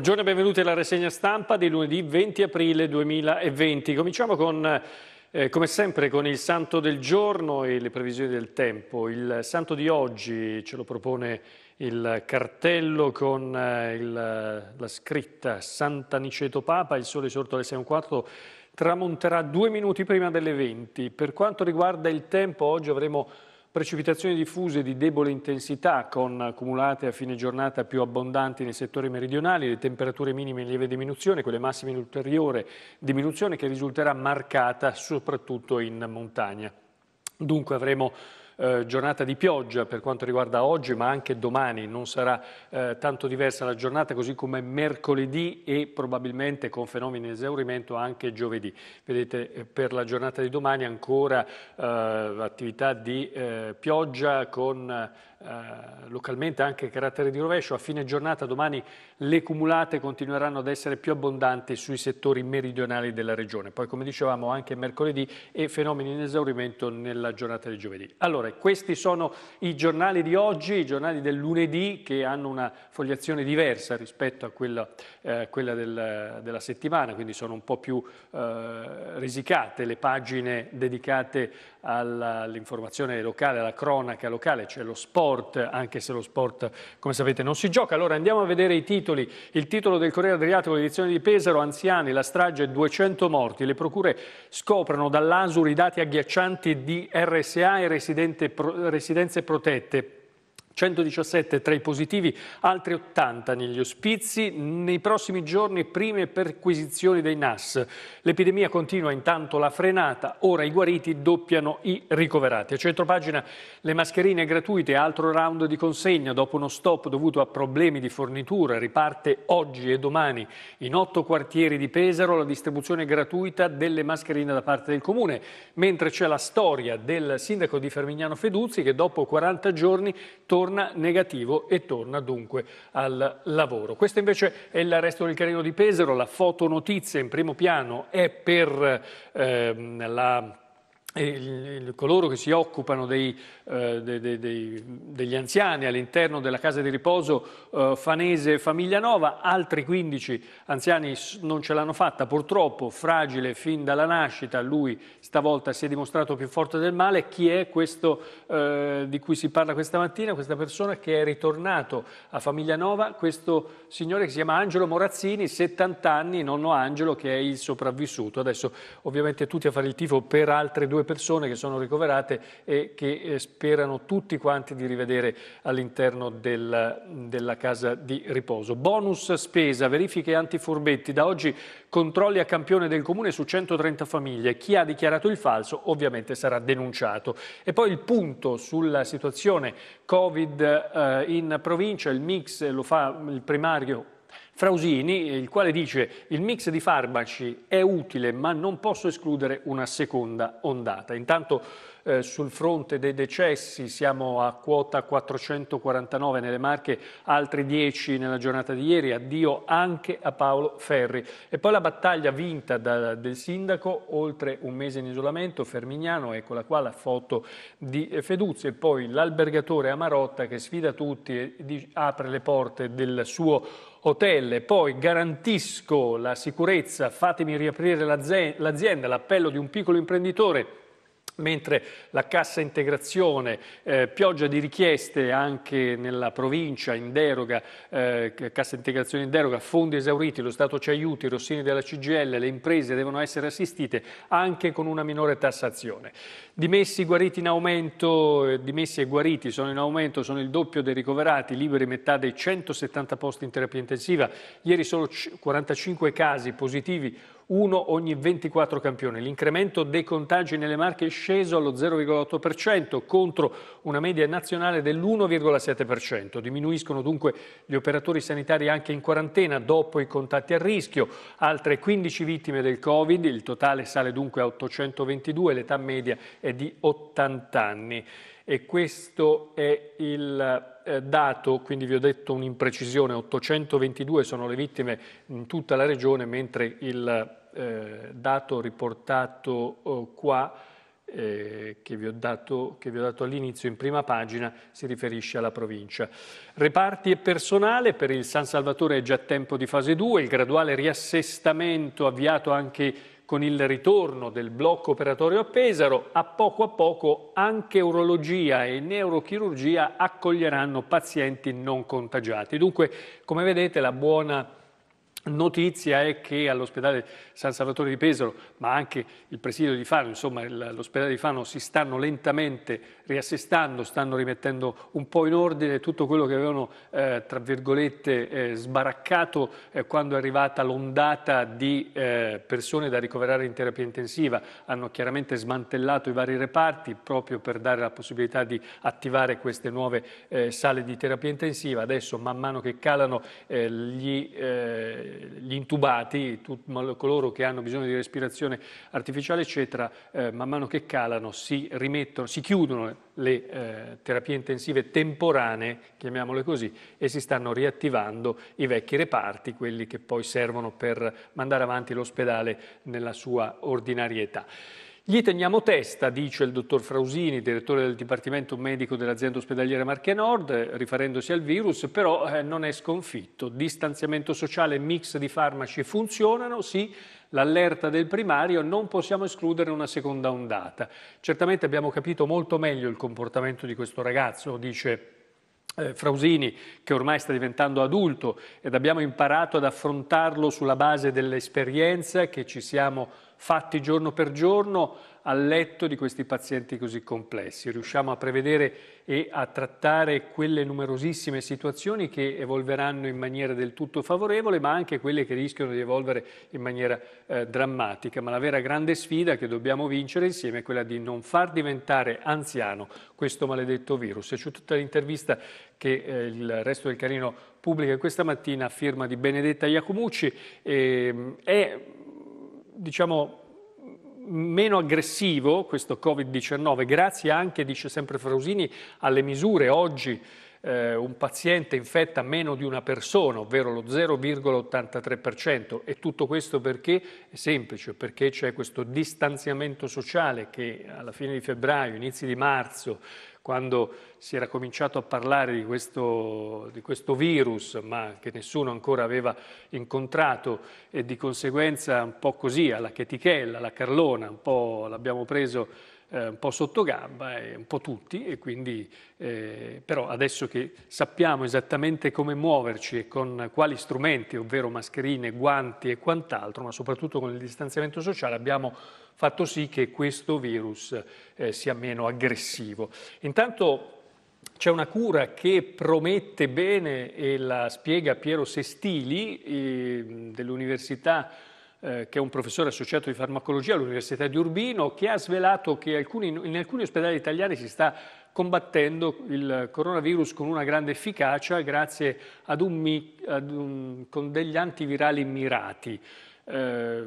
Buongiorno e benvenuti alla rassegna stampa di lunedì 20 aprile 2020. Cominciamo con, eh, come sempre con il santo del giorno e le previsioni del tempo. Il santo di oggi ce lo propone il cartello con eh, il, la scritta Santa Niceto Papa, il sole sorto alle 6.15 tramonterà due minuti prima delle 20. Per quanto riguarda il tempo, oggi avremo Precipitazioni diffuse di debole intensità con accumulate a fine giornata più abbondanti nei settori meridionali, le temperature minime in lieve diminuzione, quelle massime in ulteriore diminuzione che risulterà marcata soprattutto in montagna. Dunque avremo eh, giornata di pioggia per quanto riguarda oggi, ma anche domani non sarà eh, tanto diversa la giornata, così come mercoledì e probabilmente con fenomeni di esaurimento anche giovedì. Vedete, eh, per la giornata di domani ancora eh, attività di eh, pioggia con eh, localmente anche carattere di rovescio. A fine giornata domani le cumulate continueranno ad essere più abbondanti sui settori meridionali della regione. Poi come dicevamo anche mercoledì e fenomeni in esaurimento nella giornata di giovedì. Allora, questi sono i giornali di oggi, i giornali del lunedì che hanno una fogliazione diversa rispetto a quella, eh, quella del, della settimana, quindi sono un po' più eh, risicate le pagine dedicate all'informazione locale, alla cronaca locale, cioè lo sport sport, anche se lo sport, come sapete, non si gioca. Allora andiamo a vedere i titoli. Il titolo del Corriere Adriatico, l'edizione di Pesaro, anziani, la strage, 200 morti. Le procure scoprono dall'Asur i dati agghiaccianti di RSA e residenze protette. 117 tra i positivi, altri 80 negli ospizi. Nei prossimi giorni prime perquisizioni dei NAS. L'epidemia continua intanto la frenata, ora i guariti doppiano i ricoverati. A centropagina le mascherine gratuite, altro round di consegna dopo uno stop dovuto a problemi di fornitura, riparte oggi e domani. In otto quartieri di Pesaro la distribuzione gratuita delle mascherine da parte del Comune, mentre c'è la storia del sindaco di Fermignano Feduzzi che dopo 40 giorni torna torna negativo e torna dunque al lavoro. Questo invece è il resto del carino di Pesaro, la fotonotizia in primo piano è per ehm, la coloro che si occupano dei, eh, dei, dei, degli anziani all'interno della casa di riposo eh, Fanese Famiglia Nova, altri 15 anziani non ce l'hanno fatta, purtroppo fragile fin dalla nascita, lui stavolta si è dimostrato più forte del male, chi è questo eh, di cui si parla questa mattina, questa persona che è ritornato a Famiglia Nova, questo signore che si chiama Angelo Morazzini, 70 anni, nonno Angelo che è il sopravvissuto, adesso ovviamente tutti a fare il tifo per altre due persone persone che sono ricoverate e che eh, sperano tutti quanti di rivedere all'interno del, della casa di riposo. Bonus spesa, verifiche antifurbetti. Da oggi controlli a campione del comune su 130 famiglie. Chi ha dichiarato il falso ovviamente sarà denunciato. E poi il punto sulla situazione Covid eh, in provincia, il mix lo fa il primario Frausini, il quale dice il mix di farmaci è utile ma non posso escludere una seconda ondata. Intanto eh, sul fronte dei decessi siamo a quota 449 nelle Marche, altri 10 nella giornata di ieri, addio anche a Paolo Ferri. E poi la battaglia vinta da, del sindaco, oltre un mese in isolamento, Fermignano, eccola qua la foto di Feduzzi e poi l'albergatore Amarotta che sfida tutti e di, apre le porte del suo hotel, poi garantisco la sicurezza, fatemi riaprire l'azienda, l'appello di un piccolo imprenditore mentre la cassa integrazione, eh, pioggia di richieste anche nella provincia in deroga, eh, cassa integrazione in deroga, fondi esauriti, lo Stato ci aiuti, i rossini della CGL, le imprese devono essere assistite anche con una minore tassazione. Dimessi, guariti in aumento, eh, dimessi e guariti sono in aumento, sono il doppio dei ricoverati, liberi metà dei 170 posti in terapia intensiva, ieri solo 45 casi positivi, uno ogni 24 campioni. L'incremento dei contagi nelle Marche è sceso allo 0,8% contro una media nazionale dell'1,7%. Diminuiscono dunque gli operatori sanitari anche in quarantena dopo i contatti a rischio. Altre 15 vittime del Covid, il totale sale dunque a 822, l'età media è di 80 anni. E questo è il eh, dato, quindi vi ho detto un'imprecisione, 822 sono le vittime in tutta la regione, mentre il eh, dato riportato oh, qua eh, che, vi dato, che, vi ho dato, all'inizio in prima pagina si riferisce alla provincia. Reparti e personale, per il San Salvatore è già tempo di fase 2, il graduale riassestamento avviato anche con il ritorno del blocco operatorio a Pesaro, a poco a poco anche urologia e neurochirurgia accoglieranno pazienti non contagiati. Dunque, come vedete, la buona notizia è che all'ospedale San Salvatore di Pesaro, ma anche il presidio di Fano, insomma l'ospedale di Fano si stanno lentamente riassestando, stanno rimettendo un po' in ordine tutto quello che avevano, eh, tra virgolette, eh, sbaraccato eh, quando è arrivata l'ondata di eh, persone da ricoverare in terapia intensiva. Hanno chiaramente smantellato i vari reparti proprio per dare la possibilità di attivare queste nuove eh, sale di terapia intensiva. Adesso, man mano che calano eh, gli, gli, intubati, tut, coloro che hanno bisogno di respirazione artificiale, eccetera, man mano che calano si rimettono, si chiudono le eh, terapie intensive temporanee, chiamiamole così, e si stanno riattivando i vecchi reparti, quelli che poi servono per mandare avanti l'ospedale nella sua ordinarietà. Gli teniamo testa, dice il dottor Frausini, direttore del Dipartimento Medico dell'azienda ospedaliera Marche Nord, riferendosi al virus, però eh, non è sconfitto. Distanziamento sociale, mix di farmaci funzionano, sì, l'allerta del primario, non possiamo escludere una seconda ondata. Certamente abbiamo capito molto meglio il comportamento di questo ragazzo, dice eh, Frausini, che ormai sta diventando adulto ed abbiamo imparato ad affrontarlo sulla base dell'esperienza che ci siamo fatti giorno per giorno al letto di questi pazienti così complessi. Riusciamo a prevedere e a trattare quelle numerosissime situazioni che evolveranno in maniera del tutto favorevole, ma anche quelle che rischiano di evolvere in maniera eh, drammatica. Ma la vera grande sfida che dobbiamo vincere insieme è quella di non far diventare anziano questo maledetto virus. E c'è tutta l'intervista che eh, il resto del carino pubblica questa mattina a firma di Benedetta Iacomucci. E, ehm, è diciamo, meno aggressivo questo Covid-19, grazie anche, dice sempre Frausini, alle misure oggi eh, un paziente infetta meno di una persona, ovvero lo 0,83%. E tutto questo perché? È semplice, perché c'è questo distanziamento sociale che alla fine di febbraio, inizi di marzo, quando si era cominciato a parlare di questo, di questo, virus, ma che nessuno ancora aveva incontrato e di conseguenza un po' così, alla chetichella, alla carlona, un po' l'abbiamo preso eh, un po' sotto gamba, eh, un po' tutti, e quindi eh, però adesso che sappiamo esattamente come muoverci e con quali strumenti, ovvero mascherine, guanti e quant'altro, ma soprattutto con il distanziamento sociale, abbiamo fatto sì che questo virus eh, sia meno aggressivo. Intanto c'è una cura che promette bene e la spiega Piero Sestili ehm, dell'Università eh, che è un professore associato di farmacologia all'Università di Urbino, che ha svelato che alcuni, in alcuni ospedali italiani si sta combattendo il coronavirus con una grande efficacia grazie ad un, ad un, con degli antivirali mirati. Eh,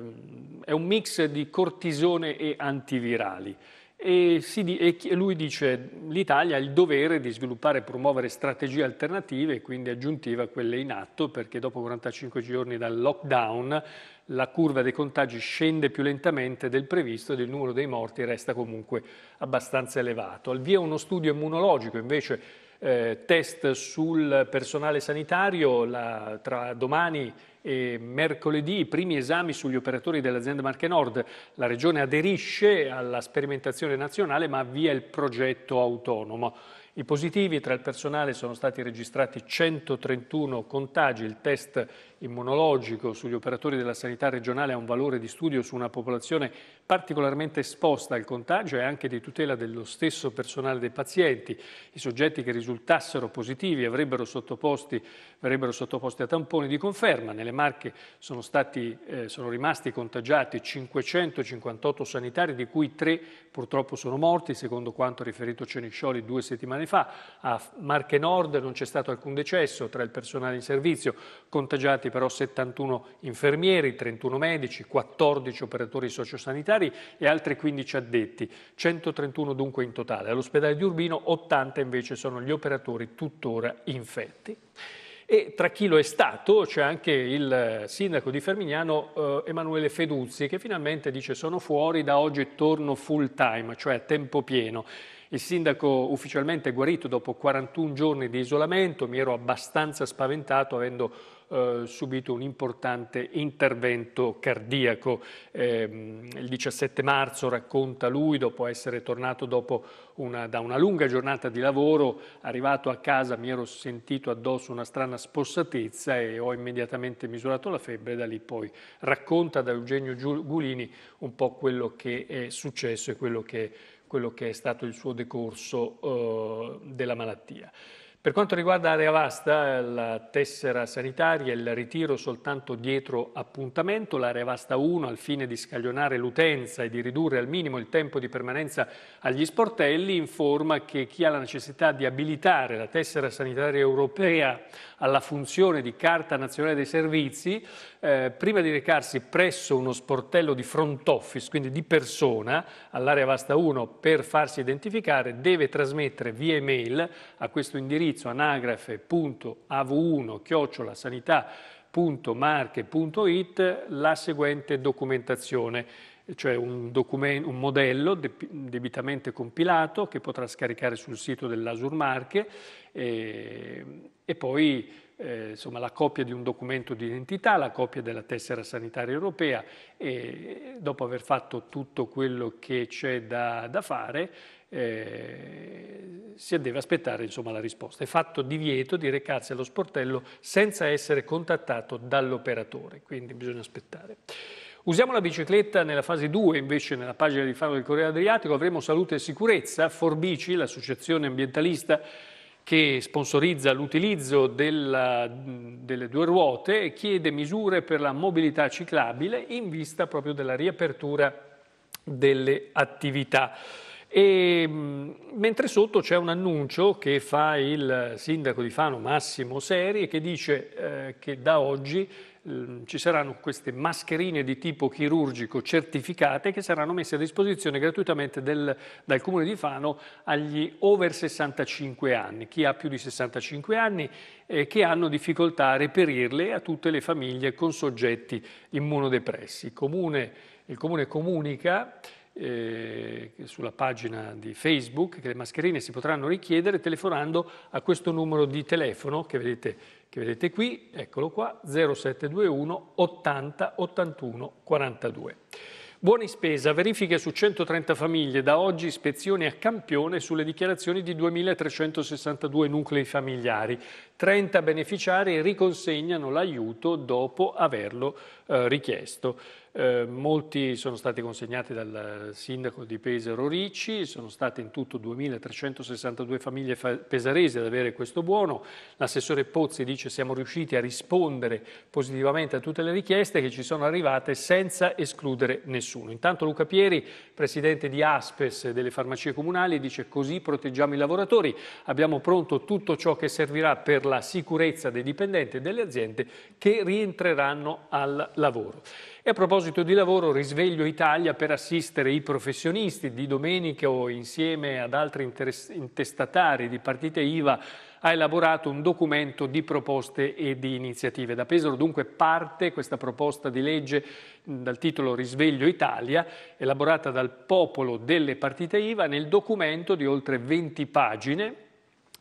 è un mix di cortisone e antivirali. E, si, e, lui dice l'Italia ha il dovere di sviluppare e promuovere strategie alternative, quindi aggiuntive a quelle in atto, perché dopo 45 giorni dal lockdown la curva dei contagi scende più lentamente del previsto ed il numero dei morti resta comunque abbastanza elevato. Al via uno studio immunologico invece eh, test sul personale sanitario la, tra domani e mercoledì i primi esami sugli operatori dell'azienda Marche Nord. La Regione aderisce alla sperimentazione nazionale ma avvia il progetto autonomo. I positivi tra il personale sono stati registrati 131 contagi, il test immunologico sugli operatori della sanità regionale ha un valore di studio su una popolazione particolarmente esposta al contagio e anche di tutela dello stesso personale dei pazienti. I soggetti che risultassero positivi avrebbero sottoposti, verrebbero sottoposti a tamponi di conferma. Nelle Marche sono, stati, eh, sono rimasti contagiati 558 sanitari, di cui tre purtroppo sono morti, secondo quanto riferito Ceniscioli due settimane fa. A Marche Nord non c'è stato alcun decesso tra il personale in servizio contagiati però 71 infermieri, 31 medici, 14 operatori sociosanitari e altri 15 addetti, 131 dunque in totale. All'ospedale di Urbino 80 invece sono gli operatori tuttora infetti. E tra chi lo è stato c'è anche il sindaco di Fermignano eh, Emanuele Feduzzi che finalmente dice sono fuori, da oggi torno full time, cioè a tempo pieno. Il sindaco ufficialmente è guarito dopo 41 giorni di isolamento, mi ero abbastanza spaventato avendo eh, subito un importante intervento cardiaco. Eh, il 17 marzo, racconta lui, dopo essere tornato dopo una, da una lunga giornata di lavoro, arrivato a casa mi ero sentito addosso una strana spossatezza e ho immediatamente misurato la febbre, da lì poi racconta da Eugenio Gulini un po' quello che è successo e quello che, quello che è stato il suo decorso eh, della malattia. Per quanto riguarda l'area Vasta, la tessera sanitaria, il ritiro soltanto dietro appuntamento, l'Area Vasta 1 al fine di scaglionare l'utenza e di ridurre al minimo il tempo di permanenza agli sportelli informa che chi ha la necessità di abilitare la tessera sanitaria europea alla funzione di Carta Nazionale dei Servizi, eh, prima di recarsi presso uno sportello di front office, quindi di persona, all'area vasta 1 per farsi identificare, deve trasmettere via email a questo indirizzo anagrafe.av1-sanità.marche.it la seguente documentazione cioè un, un modello de debitamente compilato che potrà scaricare sul sito dell'Asur Marche e, ehm, e poi eh, insomma, la copia di un documento di identità, la copia della tessera sanitaria europea e dopo aver fatto tutto quello che c'è da, da, fare eh, si deve aspettare insomma, la risposta. È fatto divieto di recarsi allo sportello senza essere contattato dall'operatore, quindi bisogna aspettare. Usiamo la bicicletta nella fase 2, invece nella pagina di Faro del Corriere Adriatico avremo salute e sicurezza, Forbici, l'associazione ambientalista che sponsorizza l'utilizzo delle due ruote chiede misure per la mobilità ciclabile in vista proprio della riapertura delle attività. E, mm, mentre sotto c'è un annuncio che fa il sindaco di Fano Massimo Seri che dice eh, che da oggi Ehm, ci saranno queste mascherine di tipo chirurgico certificate che saranno messe a disposizione gratuitamente del, dal Comune di Fano agli over 65 anni, chi ha più di 65 anni eh, che hanno difficoltà a reperirle a tutte le famiglie con soggetti immunodepressi. il Comune, il comune comunica eh, sulla pagina di Facebook che le mascherine si potranno richiedere telefonando a questo numero di telefono che vedete, che vedete qui, eccolo qua, 0721 80 81 42. Buoni spesa, verifiche su 130 famiglie, da oggi ispezioni a campione sulle dichiarazioni di 2.362 nuclei familiari. 30 beneficiari riconsegnano l'aiuto dopo averlo eh, richiesto. Eh, molti sono stati consegnati dal sindaco di Pesaro Ricci, sono state in tutto 2.362 famiglie pesaresi ad avere questo buono. L'assessore Pozzi dice siamo riusciti a rispondere positivamente a tutte le richieste che ci sono arrivate senza escludere nessuno. Intanto Luca Pieri, presidente di Aspes delle farmacie comunali, dice così proteggiamo i lavoratori, abbiamo pronto tutto ciò che servirà per la sicurezza dei dipendenti e delle aziende che rientreranno al lavoro. E a proposito di lavoro, risveglio Italia per assistere i professionisti di domenica o insieme ad altri intestatari di partite IVA ha elaborato un documento di proposte e di iniziative. Da Pesaro dunque parte questa proposta di legge dal titolo Risveglio Italia, elaborata dal popolo delle partite IVA nel documento di oltre 20 pagine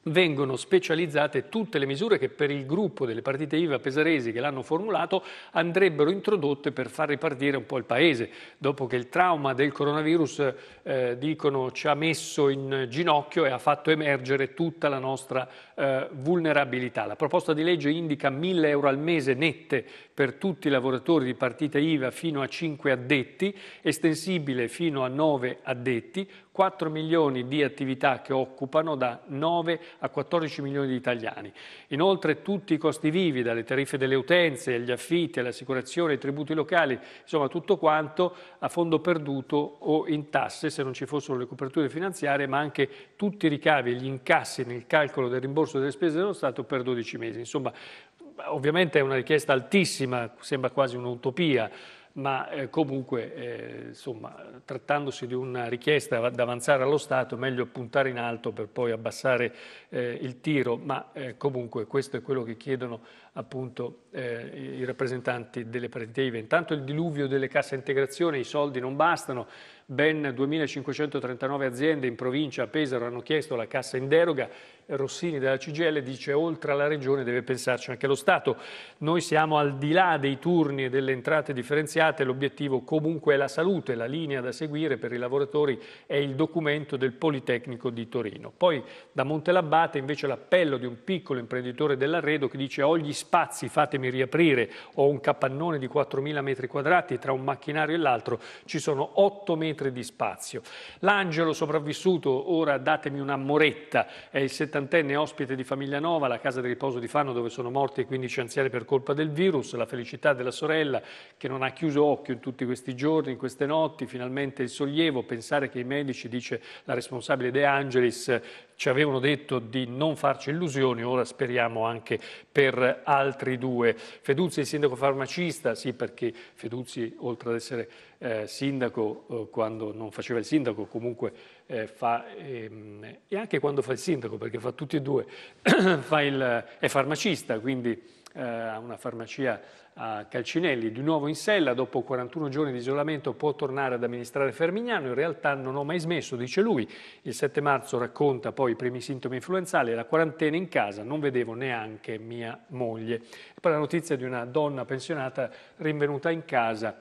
vengono specializzate tutte le misure che per il gruppo delle partite IVA pesaresi che l'hanno formulato andrebbero introdotte per far ripartire un po' il paese. Dopo che il trauma del coronavirus, eh, dicono, ci ha messo in ginocchio e ha fatto emergere tutta la nostra eh, vulnerabilità. La proposta di legge indica 1000 euro al mese nette per tutti i lavoratori di partita IVA fino a 5 addetti, estensibile fino a 9 addetti, 4 milioni di attività che occupano da 9 a 14 milioni di italiani. Inoltre tutti i costi vivi, dalle tariffe delle utenze, agli affitti, all'assicurazione, ai tributi locali, insomma tutto quanto a fondo perduto o in tasse se non ci fossero le coperture finanziarie, ma anche tutti i ricavi e gli incassi nel calcolo del rimborso delle spese dello Stato per 12 mesi. Insomma, Ovviamente è una richiesta altissima, sembra quasi un'utopia, ma eh, comunque eh, insomma, trattandosi di una richiesta da avanzare allo Stato è meglio puntare in alto per poi abbassare eh, il tiro, ma eh, comunque questo è quello che chiedono appunto eh, i rappresentanti delle partite IVA. Intanto il diluvio delle casse integrazione, i soldi non bastano, ben 2.539 aziende in provincia a Pesaro hanno chiesto la cassa in deroga, Rossini della CGL dice oltre alla regione deve pensarci anche lo Stato. Noi siamo al di là dei turni e delle entrate differenziate, l'obiettivo comunque è la salute, la linea da seguire per i lavoratori è il documento del Politecnico di Torino. Poi da Montelabbate invece l'appello di un piccolo imprenditore dell'Arredo che dice ogni spazi, fatemi riaprire, ho un capannone di 4.000 metri quadrati, tra un macchinario e l'altro ci sono 8 metri di spazio. L'angelo sopravvissuto, ora datemi una moretta, è il settantenne ospite di Famiglia Nova, la casa di riposo di Fano dove sono morti 15 anziani per colpa del virus, la felicità della sorella che non ha chiuso occhio in tutti questi giorni, in queste notti, finalmente il sollievo, pensare che i medici, dice la responsabile De Angelis, ci avevano detto di non farci illusioni, ora speriamo anche per altri due. Feduzzi è il sindaco farmacista, sì perché Feduzzi oltre ad essere eh, sindaco eh, quando non faceva il sindaco comunque eh, fa ehm, e anche quando fa il sindaco perché fa tutti e due, il, è farmacista quindi eh, a una farmacia a Calcinelli, di nuovo in sella, dopo 41 giorni di isolamento può tornare ad amministrare Fermignano, in realtà non ho mai smesso, dice lui, il 7 marzo racconta poi i primi sintomi influenzali, la quarantena in casa, non vedevo neanche mia moglie. E poi la notizia di una donna pensionata rinvenuta in casa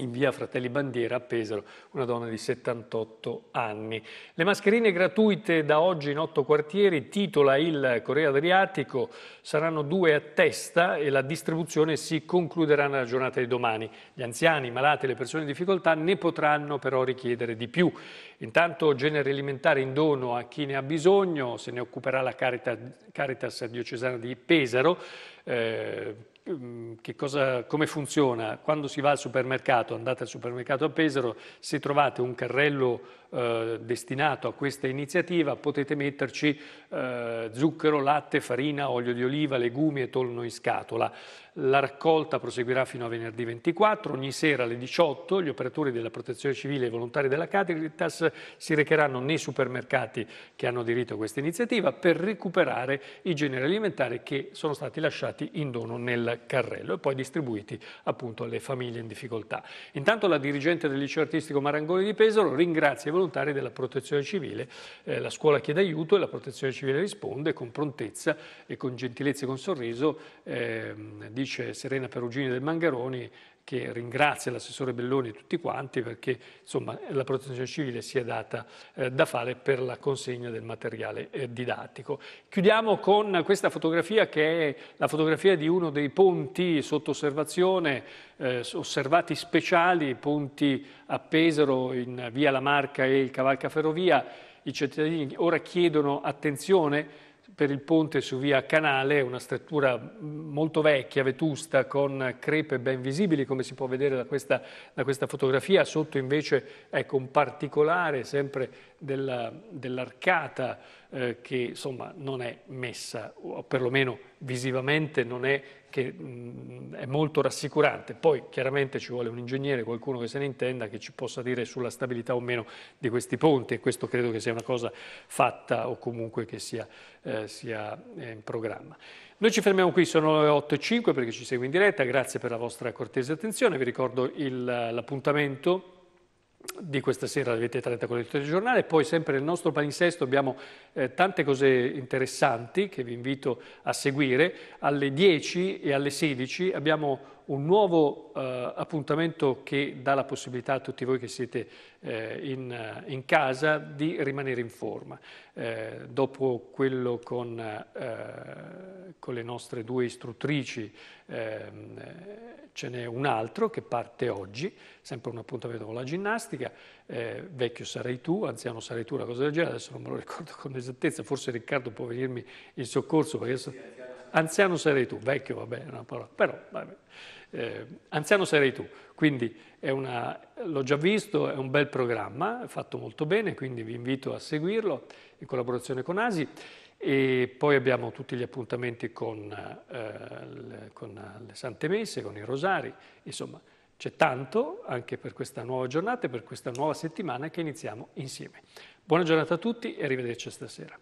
in via Fratelli Bandiera a Pesaro, una donna di 78 anni. Le mascherine gratuite da oggi in otto quartieri, titola il Corriere Adriatico, saranno due a testa e la distribuzione si concluderà nella giornata di domani. Gli anziani, i malati e le persone in difficoltà ne potranno però richiedere di più. Intanto genere alimentare in dono a chi ne ha bisogno, se ne occuperà la Caritas, Caritas diocesana di Pesaro, eh, Ehm, cosa, come funziona? Quando si va al supermercato, andate al supermercato a Pesaro, se trovate un carrello eh, destinato a questa iniziativa potete metterci eh, zucchero, latte, farina, olio di oliva, legumi e tonno in scatola. La raccolta proseguirà fino a venerdì 24. Ogni sera alle 18 gli operatori della Protezione Civile e i volontari della Caritas si recheranno nei supermercati che hanno diritto a questa iniziativa per recuperare i generi alimentari che sono stati lasciati in dono nel carrello e poi distribuiti appunto alle famiglie in difficoltà. Intanto la dirigente del liceo artistico Marangoni di Pesaro ringrazia i volontari della Protezione Civile. Eh, la scuola chiede aiuto e la Protezione Civile risponde con prontezza e con gentilezza e con sorriso eh, dice Serena Perugini del Mangaroni, che ringrazia l'assessore Belloni e tutti quanti perché insomma, la protezione civile si è data eh, da fare per la consegna del materiale eh, didattico. Chiudiamo con questa fotografia che è la fotografia di uno dei ponti sotto osservazione, eh, osservati speciali, ponti a Pesaro in via La Marca e il Cavalcaferrovia. I cittadini ora chiedono attenzione per il ponte su via Canale, una struttura molto vecchia, vetusta, con crepe ben visibili, come si può vedere da questa, da questa fotografia. Sotto invece ecco, un particolare sempre dell'arcata dell eh, che insomma, non è messa, o perlomeno visivamente non è, che, mh, mm, è molto rassicurante. Poi chiaramente ci vuole un ingegnere, qualcuno che se ne intenda, che ci possa dire sulla stabilità o meno di questi ponti e questo credo che sia una cosa fatta o comunque che sia, eh, sia eh, in programma. Noi ci fermiamo qui, sono le 8 e 5 perché ci segue in diretta, grazie per la vostra cortese attenzione, vi ricordo l'appuntamento di questa sera alle 20.30 con il telegiornale. Poi sempre nel nostro palinsesto abbiamo eh, tante cose interessanti che vi invito a seguire. Alle 10 e alle 16 abbiamo un nuovo eh, appuntamento che dà la possibilità a tutti voi che siete eh, in, eh, in, casa di rimanere in forma. Eh, dopo quello con, eh, con, le nostre due istruttrici ehm, ce n'è un altro che parte oggi, sempre un appuntamento con la ginnastica, eh, vecchio sarei tu, anziano sarei tu, una cosa del genere, adesso non me lo ricordo con esattezza, forse Riccardo può venirmi in soccorso perché... Anziano sarei tu, vecchio va bene, una parola, però vabbè. Eh, anziano sarei tu, quindi l'ho già visto, è un bel programma, fatto molto bene, quindi vi invito a seguirlo in collaborazione con ASI e poi abbiamo tutti gli appuntamenti con, eh, le, con eh, le Sante Messe, con i Rosari, insomma c'è tanto anche per questa nuova giornata e per questa nuova settimana che iniziamo insieme. Buona giornata a tutti e arrivederci stasera.